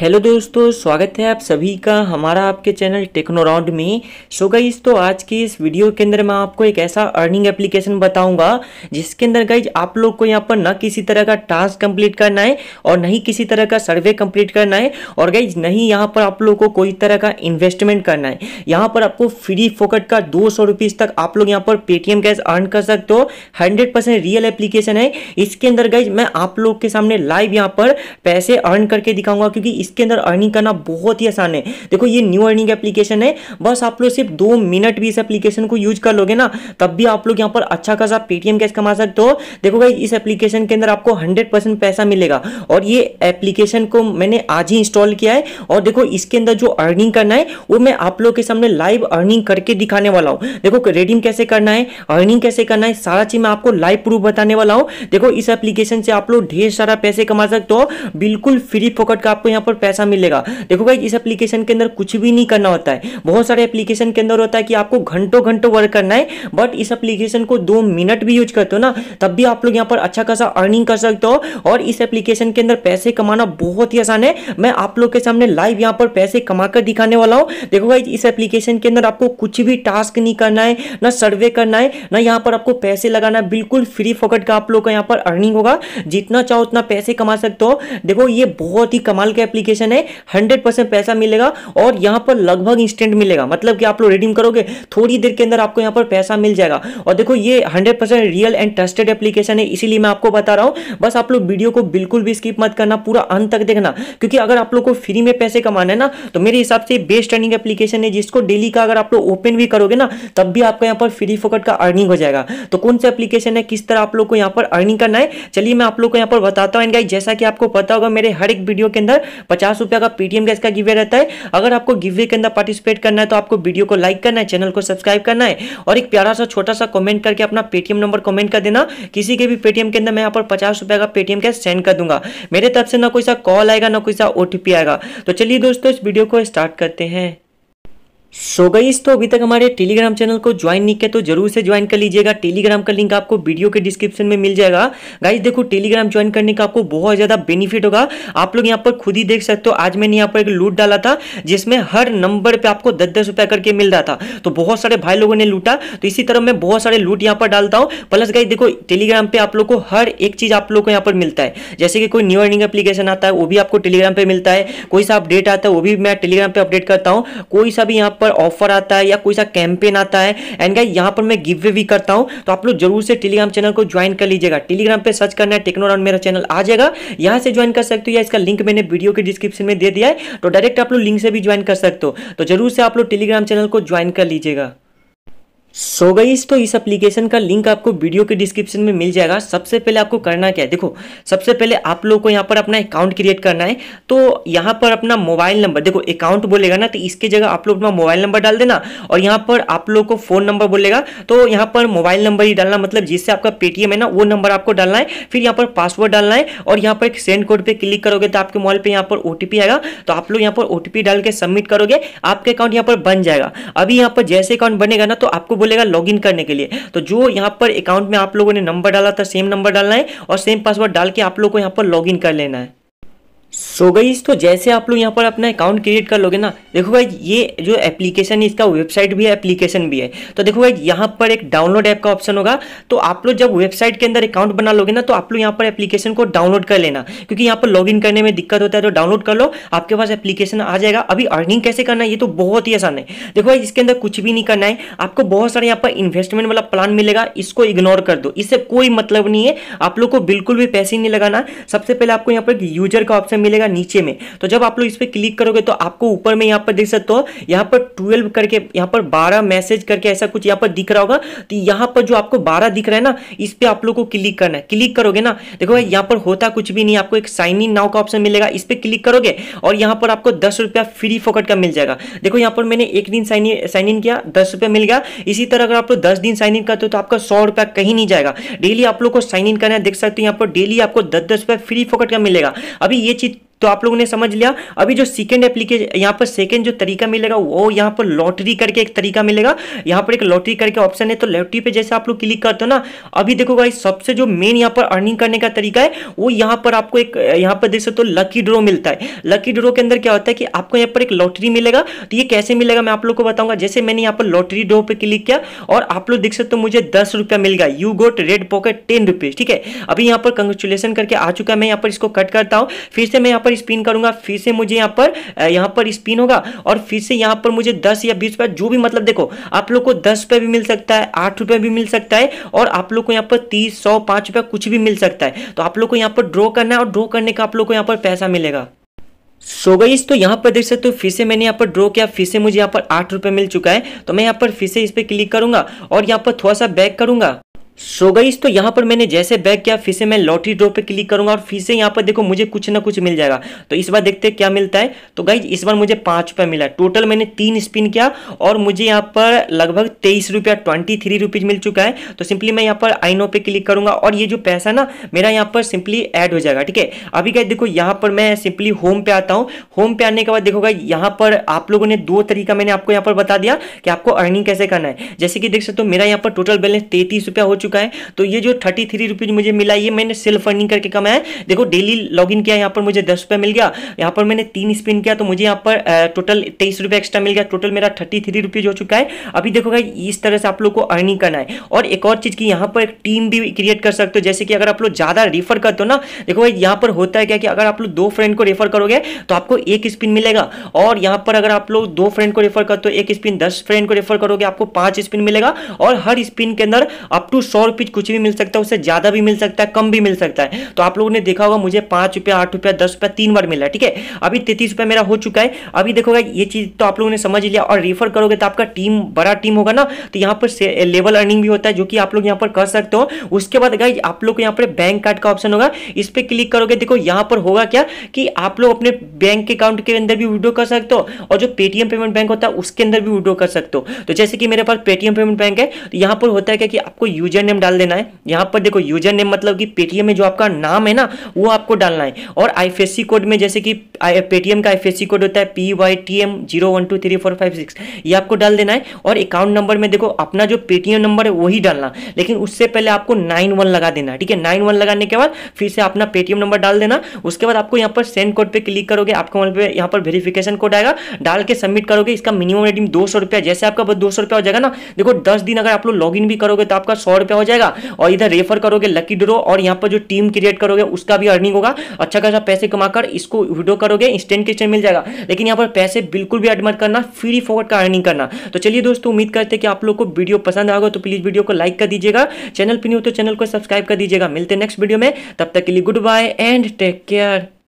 hello दोस्तों स्वागत है आप सभी का हमारा आपके चैनल टेक्नोराउंड में सो गाइज तो आज की इस वीडियो के अंदर मैं आपको एक ऐसा अर्निंग एप्लीकेशन बताऊंगा जिसके अंदर गाइज आप लोग को यहाँ पर ना किसी तरह का टास्क कंप्लीट करना है और नहीं किसी तरह का सर्वे कंप्लीट करना है और गाइज नहीं यहाँ पर आप लोग को कोई तरह का इन्वेस्टमेंट करना है यहाँ पर आपको फ्री फोकट का दो तक आप लोग यहाँ पर पेटीएम कैश अर्न कर सकते हो हंड्रेड रियल एप्लीकेशन है इसके अंदर गाइज मैं आप लोग के सामने लाइव यहाँ पर पैसे अर्न करके दिखाऊंगा क्योंकि इसके अंदर अर्निंग करना बहुत ही आसान है देखो ये न्यू अर्निंग एप्लीकेशन है बस आप लोग सिर्फ दो मिनट भी इस एप्लीकेशन को यूज कर लोगे ना तब भी आप लोग यहाँ पर अच्छा खासा पेटीएम कैश कमा सकते हो देखो भाई इस एप्लीकेशन के अंदर आपको हंड्रेड पैसा मिलेगा और ये एप्लीकेशन को मैंने आज ही इंस्टॉल किया है और देखो इसके अंदर जो अर्निंग करना है वो मैं आप लोग के सामने लाइव अर्निंग करके दिखाने वाला हूँ देखो रेडिंग कैसे करना है अर्निंग कैसे करना है सारा चीज मैं आपको लाइव प्रूफ बताने वाला हूँ देखो इस एप्लीकेशन से आप लोग ढेर सारा पैसे कमा सकते हो बिल्कुल फ्री फोकट का आपको यहाँ पर पैसा मिलेगा देखो भाई इस एप्लीकेशन के अंदर कुछ भी नहीं करना होता है बहुत सारे एप्लीकेशन के अंदर होता है कि आपको घंटों घंटों वर्क करना है बट इस एप्लीकेशन को दो मिनट भी यूज करते हो ना तब भी आप लोग यहाँ पर अच्छा खासा अर्निंग कर सकते हो और इस एप्लीकेशन के अंदर पैसे कमाना बहुत ही आसान है मैं आप लोग के सामने लाइव यहाँ पर पैसे कमा कर दिखाने वाला हूँ देखो भाई इस एप्लीकेशन के अंदर आपको कुछ भी टास्क नहीं करना है ना सर्वे करना है ना यहाँ पर आपको पैसे लगाना है बिल्कुल फ्री फोकट का आप लोग का यहाँ पर अर्निंग होगा जितना चाहो उतना पैसे कमा सकते हो देखो ये बहुत ही कमाल का एप्लीकेशन एप्लीकेशन है हंड्रेड परसेंट पैसा मिलेगा और यहां पर लगभग इंस्टेंट मिलेगा मतलब कि आप लोग रिडीम करोगे थोड़ी देर के अंदर आपको यहां पर पैसा मिल जाएगा और देखो ये hundred real and trusted application है इसीलिए मैं आपको बता रहा हूं बस आप लोग वीडियो को बिल्कुल भी स्किप मत करना पूरा अंत तक देखना क्योंकि अगर आप लोग को फ्री में पैसे कमाना है ना तो मेरे हिसाब से बेस्ट अर्निंग एप्लीकेशन है जिसको डेली का अगर आप लोग ओपन भी करोगे ना तब भी आपका यहाँ पर फ्री फोकट का अर्निंग हो जाएगा तो कौन सा एप्लीकेशन है किस तरह आप लोग को यहाँ पर अर्निंग करना है चलिए मैं आप लोग को यहाँ पर बताता हूँ एंड गाइस जैसा कि आपको पता होगा मेरे हर एक वीडियो के अंदर पचास रुपया का पेटीएम गैस का गिवे रहता है अगर आपको गिवे के अंदर पार्टिसिपेट करना है तो आपको वीडियो को लाइक करना है चैनल को सब्सक्राइब करना है और एक प्यारा सा छोटा सा कमेंट करके अपना पेटीएम नंबर कमेंट कर देना किसी के भी पेटीएम के अंदर मैं यहाँ पर पचास रुपया का पेटीएम गैस सेंड कर दूंगा मेरे तरफ से ना कोई सा कॉल आएगा ना कोई सा ओ आएगा तो चलिए दोस्तों इस वीडियो को स्टार्ट करते हैं सो so तो अभी तक हमारे टेलीग्राम चैनल को ज्वाइन नहीं किया तो जरूर से ज्वाइन कर लीजिएगा टेलीग्राम का लिंक आपको वीडियो के डिस्क्रिप्शन में मिल जाएगा गाइस देखो टेलीग्राम ज्वाइन करने का आपको बहुत ज़्यादा बेनिफिट होगा आप लोग यहाँ पर खुद ही देख सकते हो आज मैंने यहाँ पर एक लूट डाला था जिसमें हर नंबर पर आपको दस दस रुपया करके मिल रहा था तो बहुत सारे भाई लोगों ने लूटा तो इसी तरह मैं बहुत सारे लूट यहाँ पर डालता हूँ प्लस गाइज देखो टेलीग्राम पे आप लोग को हर एक चीज़ आप लोग को यहाँ पर मिलता है जैसे कि कोई न्यू अर्निंग एप्लीकेशन आता है वो भी आपको टेलीग्राम पर मिलता है कोई सा अपडेट आता है वो भी मैं टेलीग्राम पर अपडेट करता हूँ कोई सा भी यहाँ पर ऑफर आता है या कोई सा कैंपेन आता है एंड गाइस यहाँ पर मैं गिव वे भी करता हूँ तो आप लोग जरूर से टेलीग्राम चैनल को ज्वाइन कर लीजिएगा टेलीग्राम पर सर्च करना है टेक्नोराउंड मेरा चैनल आ जाएगा यहाँ से ज्वाइन कर सकते हो या इसका लिंक मैंने वीडियो के डिस्क्रिप्शन में दे दिया है तो डायरेक्ट आप लोग लिंक से भी ज्वाइन कर सकते हो तो जरूर से आप लोग टेलीग्राम चैनल को ज्वाइन कर लीजिएगा सो so गई तो इस एप्लीकेशन का लिंक आपको वीडियो के डिस्क्रिप्शन में मिल जाएगा सबसे पहले आपको करना क्या है देखो सबसे पहले आप लोग को यहाँ पर अपना अकाउंट क्रिएट करना है तो यहाँ पर अपना मोबाइल नंबर देखो अकाउंट बोलेगा ना तो इसके जगह आप लोग अपना मोबाइल नंबर डाल देना और यहाँ पर आप लोग को फोन नंबर बोलेगा तो यहाँ पर मोबाइल नंबर ही डालना मतलब जिससे आपका पेटीएम है ना वो नंबर आपको डालना है फिर यहाँ पर पासवर्ड डालना है और यहाँ पर सेंड कोड पर क्लिक करोगे तो आपके मोबाइल पर यहाँ पर ओ आएगा तो आप लोग यहाँ पर ओ डाल के सबमिट करोगे आपके अकाउंट यहाँ पर बन जाएगा अभी यहाँ पर जैसे अकाउंट बनेगा ना तो आपको बोलेगा इन करने के लिए तो जो यहाँ पर अकाउंट में आप लोगों ने नंबर डाला था सेम नंबर डालना है और सेम पासवर्ड डाल के आप लोग को यहाँ पर इन कर लेना है सो so गई तो जैसे आप लोग यहाँ पर अपना अकाउंट क्रिएट कर लोगे ना देखो भाई ये जो एप्लीकेशन है इसका वेबसाइट भी है एप्लीकेशन भी है तो देखो भाई यहाँ पर एक डाउनलोड ऐप का ऑप्शन होगा तो आप लोग जब वेबसाइट के अंदर अकाउंट बना लोगे ना तो आप लोग यहाँ पर एप्लीकेशन को डाउनलोड कर लेना क्योंकि यहाँ पर लॉग करने में दिक्कत होता है तो डाउनलोड कर लो आपके पास एप्लीकेशन आ जाएगा अभी अर्निंग कैसे करना है ये तो बहुत ही आसान है देखो भाई इसके अंदर कुछ भी नहीं करना है आपको बहुत सारे यहाँ पर इन्वेस्टमेंट वाला प्लान मिलेगा इसको इग्नोर कर दो इससे कोई मतलब नहीं है आप लोग को बिल्कुल भी पैसे नहीं लगाना सबसे पहले आपको यहाँ पर यूजर का ऑप्शन ऑप्शन मिलेगा नीचे में तो जब आप लोग इस पर क्लिक करोगे तो आपको ऊपर में यहाँ पर देख सकते हो यहाँ पर ट्वेल्व करके यहाँ पर बारह मैसेज करके ऐसा कुछ यहाँ पर दिख रहा होगा तो यहाँ पर जो आपको बारह दिख रहा है ना इस पर आप लोग को क्लिक करना है क्लिक करोगे ना देखो भाई यहाँ पर होता कुछ भी नहीं आपको एक साइन इन नाउ का ऑप्शन मिलेगा इस पर क्लिक करोगे और यहाँ पर आपको दस रुपया फ्री फोकट का मिल जाएगा देखो यहाँ पर मैंने एक दिन साइन साइन इन किया दस रुपया मिल गया इसी तरह अगर आप लोग दस दिन साइन इन करते हो तो आपका सौ रुपया कहीं नहीं जाएगा डेली आप लोग को साइन इन करना है देख सकते हो यहाँ पर डेली आपको दस दस रुपया फ्री फोकट का मिलेगा अभी ये चीज sit तो आप लोगों ने समझ लिया अभी जो सेकेंड एप्लीकेशन यहाँ पर सेकेंड जो तरीका मिलेगा वो यहाँ पर लॉटरी करके एक तरीका मिलेगा यहाँ पर एक लॉटरी करके ऑप्शन है तो लॉटरी पे जैसे आप लोग क्लिक करते हो ना अभी देखो भाई सबसे जो मेन यहाँ पर अर्निंग करने का तरीका है वो यहाँ पर आपको एक यहाँ पर देख सकते हो लकी ड्रो मिलता है लकी ड्रो के अंदर क्या होता है कि आपको यहाँ पर एक लॉटरी मिलेगा तो ये कैसे मिलेगा मैं आप लोग को बताऊंगा जैसे मैंने यहाँ पर लॉटरी ड्रो पर क्लिक किया और आप लोग देख सकते हो मुझे दस रुपया मिल गया you got red pocket ten rupees ठीक है अभी यहाँ पर कंग्रेचुलेसन करके आ चुका है मैं यहाँ पर इसको कट करता हूँ फिर से मैं यहाँ पर पर स्पिन करूंगा फिर से मुझे यहाँ पर यहाँ पर स्पिन होगा और फिर से यहाँ पर मुझे दस या बीस रुपये जो भी मतलब देखो आप लोग को दस रुपए भी मिल सकता है आठ रुपए भी मिल सकता है और आप लोग को यहाँ पर तीस सौ पांच रुपया कुछ भी मिल सकता है तो आप लोग को यहाँ पर ड्रॉ करना है और ड्रॉ करने का आप लोग को यहाँ पर पैसा मिलेगा सो so गई तो यहाँ पर देख सकते हो तो फिर से मैंने यहाँ पर ड्रॉ किया फिर से मुझे यहाँ पर आठ रुपये मिल चुका है तो मैं यहाँ पर फिर से इस पर क्लिक करूंगा और यहाँ पर थोड़ा सा बैक करूंगा सो so गई तो यहाँ पर मैंने जैसे बैग किया फिर से मैं लॉटरी ड्रॉ पे क्लिक करूंगा और फिर से यहाँ पर देखो मुझे कुछ ना कुछ मिल जाएगा तो इस बार देखते हैं क्या मिलता है तो गाइज इस बार मुझे पाँच रुपया मिला टोटल मैंने तीन स्पिन किया और मुझे यहाँ पर लगभग तेईस रुपया ट्वेंटी थ्री रुपीज मिल चुका है तो सिंपली मैं यहाँ पर आई पे क्लिक करूंगा और ये जो पैसा ना मेरा यहाँ पर सिंपली एड हो जाएगा ठीक है अभी गाइज देखो यहाँ पर मैं सिंपली होम पे आता हूँ होम पे आने के बाद देखो यहाँ पर आप लोगों ने दो तरीका मैंने आपको यहाँ पर बता दिया कि आपको अर्निंग कैसे करना है जैसे कि देख सकते हो मेरा यहाँ पर टोटल बैलेंस तैतीस रुपया हो चुका चुका है तो ये जो थर्टी थ्री रुपीज़ मुझे मिला ये मैंने सेल्फ अर्निंग करके कमाया है देखो डेली लॉग इन किया यहाँ पर मुझे दस रुपये मिल गया यहाँ पर मैंने तीन स्पिन किया तो मुझे यहाँ पर टोटल तेईस रुपये एक्स्ट्रा मिल गया टोटल मेरा थर्टी थ्री रुपीज़ हो चुका है अभी देखो भाई इस तरह से आप लोग को अर्निंग करना है और एक और चीज़ की यहाँ पर एक टीम भी क्रिएट कर सकते हो जैसे कि अगर आप लोग ज़्यादा रेफर करते हो ना देखो भाई यहाँ पर होता है क्या कि अगर आप लोग दो फ्रेंड को रेफर करोगे तो आपको एक स्पिन मिलेगा और यहाँ पर अगर आप लोग दो फ्रेंड को रेफर करते हो एक स्पिन दस फ्रेंड को रेफर करोगे आपको पाँच स्पिन मिलेगा और हर स्पिन के अंदर अप टू सौ सौ रुपीज़ कुछ भी मिल सकता है उससे ज़्यादा भी मिल सकता है कम भी मिल सकता है तो आप लोगों ने देखा होगा मुझे पांच रुपया आठ रुपया दस रुपया तीन बार मिला ठीक है अभी तैतीस रुपया मेरा हो चुका है अभी देखोगा ये चीज़ तो आप लोगों ने समझ लिया और रेफर करोगे तो आपका टीम बड़ा टीम होगा ना तो यहाँ पर लेवल अर्निंग भी होता है जो कि आप लोग यहाँ पर कर सकते हो उसके बाद गाइज आप लोग यहाँ पर बैंक कार्ड का ऑप्शन होगा इस पर क्लिक करोगे देखो यहाँ पर होगा क्या कि आप लोग अपने बैंक के अकाउंट के अंदर भी विड्रो कर सकते हो और जो पेटीएम पेमेंट बैंक होता है उसके अंदर भी विड्रो कर सकते हो तो जैसे कि मेरे पास पेटीएम पेमेंट बैंक है तो यहाँ पर होता है क्या कि आपको यूजर नेम डाल देना है यहाँ पर देखो यूजर नेम मतलब कि पेटीएम में जो आपका नाम है ना वो आपको डालना है और आई कोड में जैसे कि पेटीएम का आई कोड होता है P Y T M zero one two three four five six ये आपको डाल देना है और अकाउंट नंबर में देखो अपना जो पेटीएम नंबर है वही डालना लेकिन उससे पहले आपको नाइन लगा देना ठीक है नाइन लगाने के बाद फिर से अपना पेटीएम नंबर डाल देना उसके बाद आपको यहाँ पर सेंड कोड पर क्लिक करोगे आपको वहाँ पे यहाँ पर वेरीफिकेशन कोड आएगा डाल के सबमिट करोगे इसका मिनिमम रेडिंग दो सौ जैसे आपका दो सौ हो जाएगा ना देखो दस दिन अगर आप लोग लॉग भी करोगे तो आपका सौ पे हो जाएगा और इधर रेफर करोगे लकी ड्रो और यहाँ पर जो टीम क्रिएट करोगे उसका भी अर्निंग होगा अच्छा खासा पैसे कमाकर इसको विड्रो करोगे इंस्टेंट क्रिस्टन मिल जाएगा लेकिन यहाँ पर पैसे बिल्कुल भी एडमिट करना फ्री फॉरवर्ड का अर्निंग करना तो चलिए दोस्तों उम्मीद करते हैं कि आप लोग को वीडियो पसंद आएगा तो प्लीज वीडियो को लाइक कर दीजिएगा चैनल पर नहीं हो तो चैनल को सब्सक्राइब कर दीजिएगा मिलते नेक्स्ट वीडियो में तब तक के लिए goodbye and take care